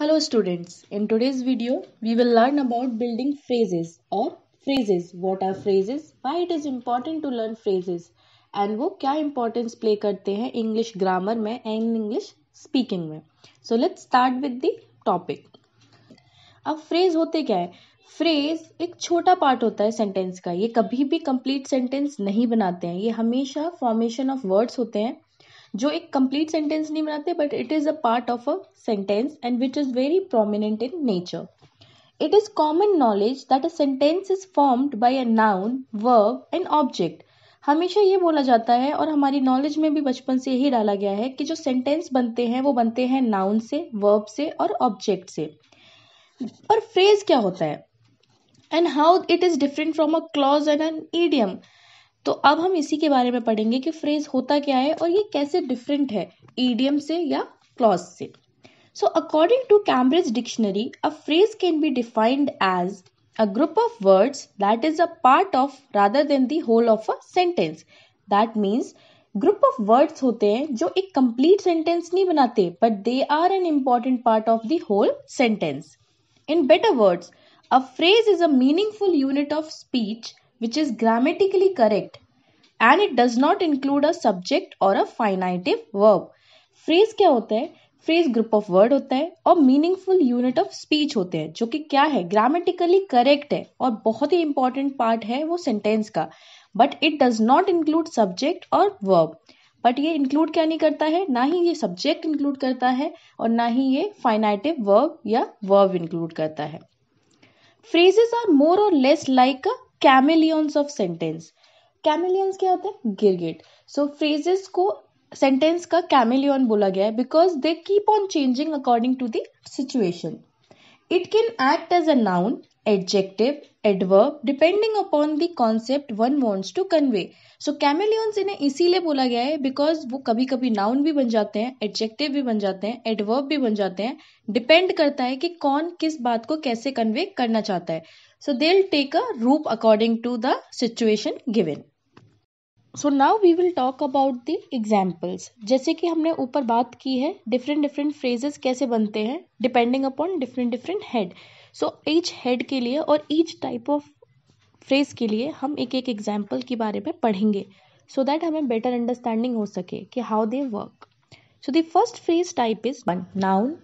Hello students, in today's video we will learn about building phrases or phrases. What are phrases? Why it is important to learn phrases? And वो क्या importance play करते हैं English grammar में and English speaking में So let's start with the topic. अब phrase होते क्या है फ्रेज एक छोटा पार्ट होता है सेंटेंस का ये कभी भी कंप्लीट सेंटेंस नहीं बनाते हैं ये हमेशा फॉर्मेशन ऑफ वर्ड्स होते हैं जो एक कंप्लीट सेंटेंस नहीं बनाते but it is a part of a sentence and which is very prominent in nature it is common knowledge that a sentence is formed by a noun verb and object हमेशा ये बोला जाता है और हमारी knowledge में भी बचपन से यही डाला गया है कि जो सेंटेंस बनते हैं वो बनते हैं नाउन से वर्ब से और ऑब्जेक्ट से पर फ्रेज क्या होता है and how it is different from a clause and an idiom तो अब हम इसी के बारे में पढ़ेंगे कि फ्रेज होता क्या है और ये कैसे डिफरेंट है ईडियम से या क्लॉज से so according to Cambridge dictionary a phrase can be defined as a group of words that is a part of rather than the whole of a sentence that means group of words होते हैं जो एक complete sentence नहीं बनाते but they are an important part of the whole sentence in better words a phrase is a meaningful unit of speech which is grammatically correct and it does not include a subject or a फाइनाइटिव verb phrase क्या होता है phrase group of word होता है और meaningful unit of speech होते हैं जो कि क्या है ग्रामेटिकली करेक्ट है और बहुत ही इंपॉर्टेंट पार्ट है वो सेंटेंस का but it does not include subject और वर्ब बट ये इंक्लूड क्या नहीं करता है ना ही ये सब्जेक्ट इंक्लूड करता है और ना ही ये फाइनाइटिव वर्ब या वर्ब इंक्लूड करता है phrases are more or less like a chameleons of sentence chameleons क्या होता है गिरगिट सो फ्रेजेस को सेंटेंस का कैमिलियन बोला गया है because they keep on changing according to the situation it can act as a noun adjective, adverb depending upon the concept one wants to convey. So so, chameleons इन्हें इसीलिए बोला गया है बिकॉज वो कभी कभी नाउन भी बन जाते हैं एडजेक्टिव भी बन जाते हैं एडवर्ब भी बन जाते हैं डिपेंड करता है कि कौन किस बात को कैसे कन्वे करना चाहता है सो दे टेक अ रूप according to the situation given so now we will talk about the examples जैसे कि हमने ऊपर बात की है डिफरेंट डिफरेंट फ्रेजेस कैसे बनते हैं depending upon different different head so each head के लिए और ईच टाइप ऑफ फ्रेज के लिए हम एक एक एग्जाम्पल के बारे में पढ़ेंगे सो so दैट हमें बेटर अंडरस्टैंडिंग हो सके कि how they work so the first phrase type is one noun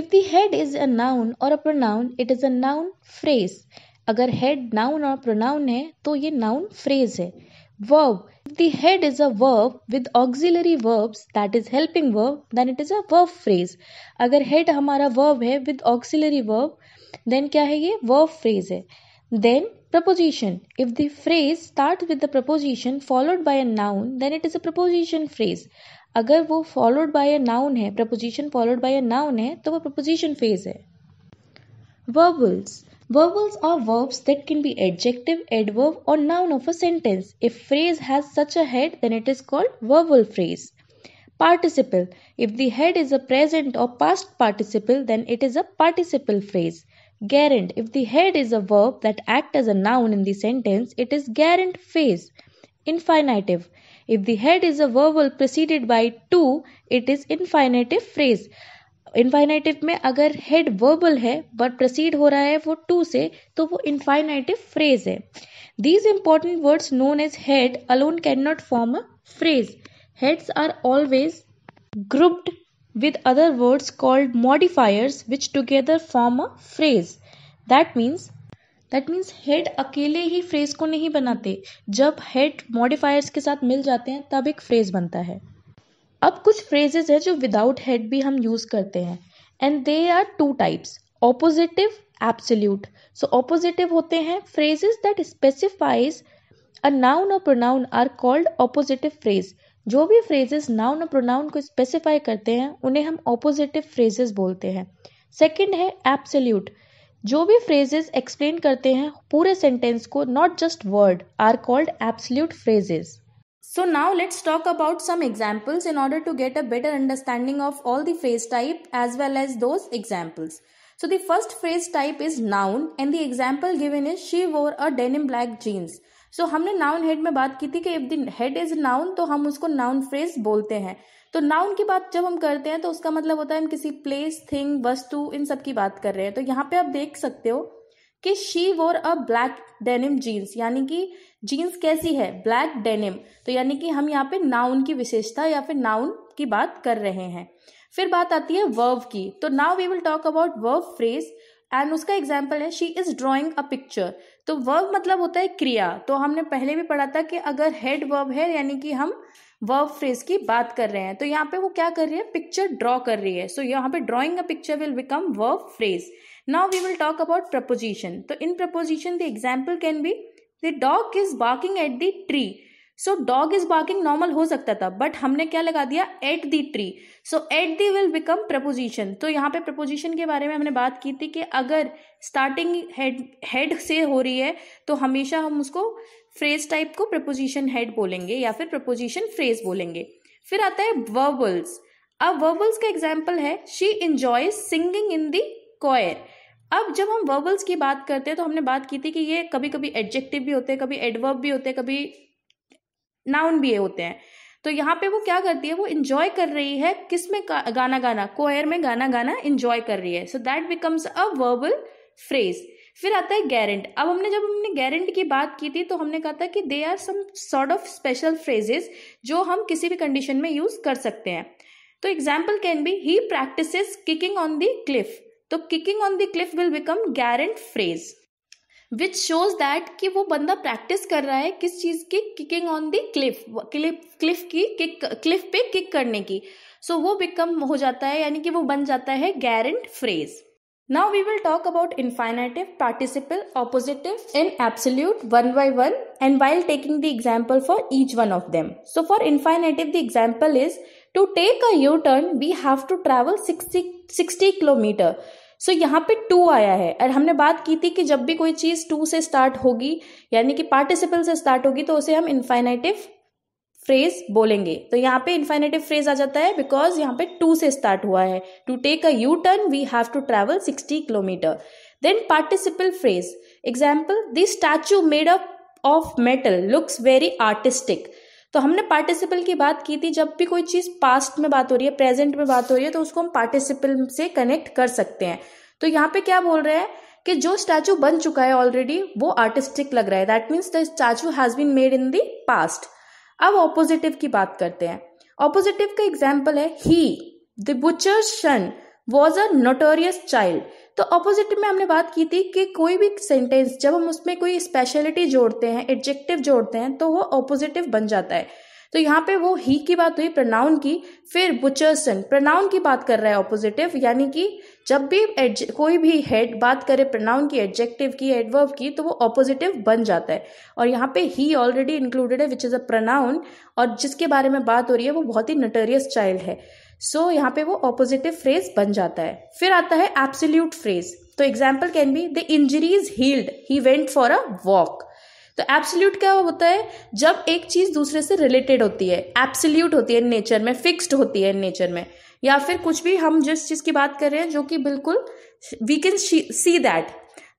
if the head is a noun or a pronoun it is a noun phrase अगर head noun और pronoun है तो ये noun phrase है verb. If the head is a verb with auxiliary verbs that is helping verb then it is a verb phrase. agar head hamara verb hai with auxiliary verb then kya hai ye verb phrase hai Then preposition. If the phrase starts with the preposition followed by a noun then it is a preposition phrase. agar wo followed by a noun hai preposition followed by a noun hai to wo preposition phrase hai Verbals. Verbals are verbs that can be adjective, adverb, or noun of a sentence. If phrase has such a head, then it is called verbal phrase. Participle. If the head is a present or past participle, then it is a participle phrase. Gerund. If the head is a verb that acts as a noun in the sentence, it is gerund phrase. Infinitive. If the head is a verbal preceded by to, it is infinitive phrase. Infinitive में अगर head verbal है but proceed हो रहा है वो to से तो वो इन्फाइनाइटिव फ्रेज है these important words known as head alone can not form a phrase heads are always grouped with other words called modifiers which together form a phrase that means that means head अकेले ही phrase को नहीं बनाते जब head modifiers के साथ मिल जाते हैं तब एक फ्रेज बनता है अब कुछ फ्रेजेस है जो विदाउट हेड भी हम यूज करते हैं and they are two types appositive absolute so appositive होते हैं phrases that specifies a noun और pronoun are called appositive phrase जो भी फ्रेजेस नाउन और प्रोनाउन को स्पेसिफाई करते हैं उन्हें हम ऑपोजिटिव फ्रेजेस बोलते हैं सेकेंड है एब्सोल्यूट जो भी फ्रेजेस एक्सप्लेन करते हैं पूरे सेंटेंस को not just word are called absolute phrases So now let's talk about some examples in order to get a better understanding of all the phrase type as well as those examples. So the first phrase type is noun and the example given is she wore a denim black jeans. So so, हमने noun head में बात की थी कि if the head is noun तो हम उसको noun phrase बोलते हैं तो नाउन की बात जब हम करते हैं तो उसका मतलब होता है हम किसी प्लेस थिंग वस्तु इन सब की बात कर रहे हैं तो यहाँ पे आप देख सकते हो कि शी वोर अ ब्लैक डेनिम जीन्स यानी कि जीन्स कैसी है ब्लैक डेनिम तो यानी कि हम यहाँ पे नाउन की विशेषता या फिर नाउन की बात कर रहे हैं फिर बात आती है वर्व की तो now we will talk about verb phrase and उसका एग्जाम्पल है she is drawing a picture तो वर्व मतलब होता है क्रिया तो हमने पहले भी पढ़ा था कि अगर हेड वर्व है यानी कि हम वर्व फ्रेज की बात कर रहे हैं तो यहाँ पे वो क्या कर रही है पिक्चर ड्रॉ कर रही है सो so, यहाँ पे drawing a picture will become verb phrase now we will talk about preposition तो in preposition the example can be the dog is barking at the tree so dog is barking normal हो सकता था but हमने क्या लगा दिया at the tree so at the will become preposition तो यहाँ पे प्रपोजिशन के बारे में हमने बात की थी कि अगर स्टार्टिंग हेड हेड से हो रही है तो हमेशा हम उसको फ्रेज टाइप को प्रपोजिशन हेड बोलेंगे या फिर प्रपोजिशन फ्रेज बोलेंगे फिर आता है वर्बल्स अब वर्बल्स का एग्जाम्पल है she enjoy singing in the choir अब जब हम वर्बल्स की बात करते हैं तो हमने बात की थी कि ये कभी कभी एडजेक्टिव भी होते हैं कभी एडवर्ब भी होते हैं कभी नाउन भी होते हैं तो यहाँ पे वो क्या करती है वो इंजॉय कर रही है किस में गाना गाना कोयर में गाना गाना इंजॉय कर रही है so that becomes a verbal phrase फिर आता है गैरेंट अब हमने जब हमने गैरेंट की बात की थी तो हमने कहा था कि they are some sort of special phrases जो हम किसी भी कंडीशन में यूज कर सकते हैं तो example can be he practice kicking on the cliff तो kicking on the cliff will become gerund phrase which shows that कि वो बंदा प्रैक्टिस कर रहा है किस चीज़ की kicking on the cliff cliff की किक क्लिफ पे किक करने की सो so, वो बिकम हो जाता है यानी कि वो बन जाता है gerund phrase now we will talk about infinitive participle appositive in absolute one by one and while taking the example for each one of them so for infinitive the example is to take a U turn we have to travel sixty kilometer so so, यहाँ पे to आया है और हमने बात की थी कि जब भी कोई चीज टू से स्टार्ट होगी यानी कि पार्टिसिपल से स्टार्ट होगी तो उसे हम इन्फाइनेटिव फ्रेज बोलेंगे तो यहाँ पे इन्फाइनेटिव फ्रेज आ जाता है बिकॉज यहाँ पे टू से स्टार्ट हुआ है to take a U turn we have to travel sixty kilometer then participle phrase example this statue made up of metal looks very artistic तो हमने पार्टिसिपल की बात की थी जब भी कोई चीज़ पास्ट में बात हो रही है प्रेजेंट में बात हो रही है तो उसको हम पार्टिसिपल से कनेक्ट कर सकते हैं तो यहाँ पे क्या बोल रहे हैं कि जो स्टैचू बन चुका है ऑलरेडी वो आर्टिस्टिक लग रहा है that means the statue has been made in the past अब ऑपोजिटिव की बात करते हैं ऑपोजिटिव का एग्जाम्पल है he the butcher son was a notorious child तो अपोजिट में हमने बात की थी कि कोई भी सेंटेंस जब हम उसमें कोई स्पेशलिटी जोड़ते हैं एडजेक्टिव जोड़ते हैं तो वो अपोजिटिव बन जाता है तो यहाँ पे वो ही की बात हुई प्रनाउन की फिर बुचर्सन प्रनाउन की बात कर रहा है ऑपोजिटिव यानी कि जब भी कोई भी हेड बात करे प्रनाउन की एडजेक्टिव की एडवर्व की तो वो ऑपोजिटिव बन जाता है और यहाँ पे ही ऑलरेडी इंक्लूडेड है विच इज़ अ प्रनाउन और जिसके बारे में बात हो रही है वो बहुत ही नटेरियस चाइल्ड है सो so, यहाँ पे वो ऑपोजिटिव फ्रेज बन जाता है फिर आता है एब्सोल्यूट फ्रेज तो example can be the injuries healed he went for a walk तो एब्सोल्यूट क्या होता है जब एक चीज दूसरे से रिलेटेड होती है एब्सोल्यूट होती है नेचर में फिक्स्ड होती है नेचर में या फिर कुछ भी हम जिस चीज की बात कर रहे हैं जो कि बिल्कुल वी कैन सी दैट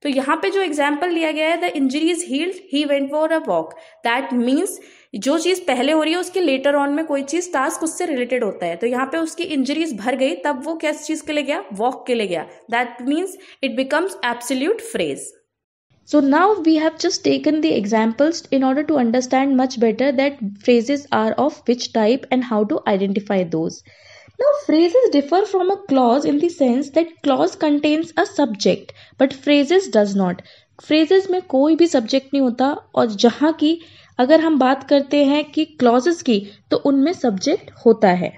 तो यहाँ पे जो एग्जाम्पल लिया गया है the injuries healed he went for a walk that means जो चीज पहले हो रही है उसके लेटर ऑन में कोई चीज टास्क उससे रिलेटेड होता है तो यहाँ पे उसकी इंजरीज भर गई तब वो किस चीज के लिए गया वॉक के लिए गया that means it becomes absolute phrase so now we have just taken the examples in order to understand much better that phrases are of which type and how to identify those now phrases differ from a clause in sense that clause contains a subject but phrases does not phrases में कोई भी subject नहीं होता और जहां की अगर हम बात करते हैं कि क्लॉजेस की तो उनमें सब्जेक्ट होता है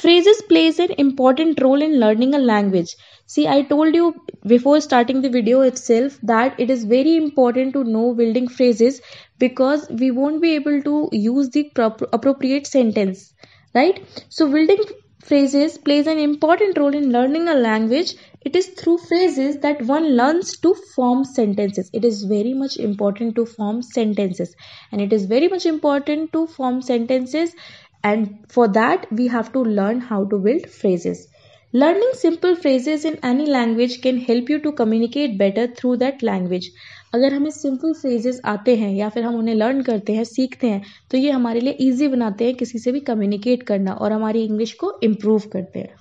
phrases plays an important role in learning a language see I told you before starting the video itself that it is very important to know building phrases because we won't be able to use the appropriate sentence right so building phrases plays an important role in learning a language it is through phrases that one learns to form sentences it is very much important to form sentences and it is very much important to form sentences and for that we have to learn how to build phrases learning simple phrases in any language can help you to communicate better through that language अगर हमें simple phrases आते हैं या फिर हम उन्हें learn करते हैं सीखते हैं तो ये हमारे लिए इजी बनाते हैं किसी से भी कम्युनिकेट करना और हमारी इंग्लिश को इम्प्रूव करते हैं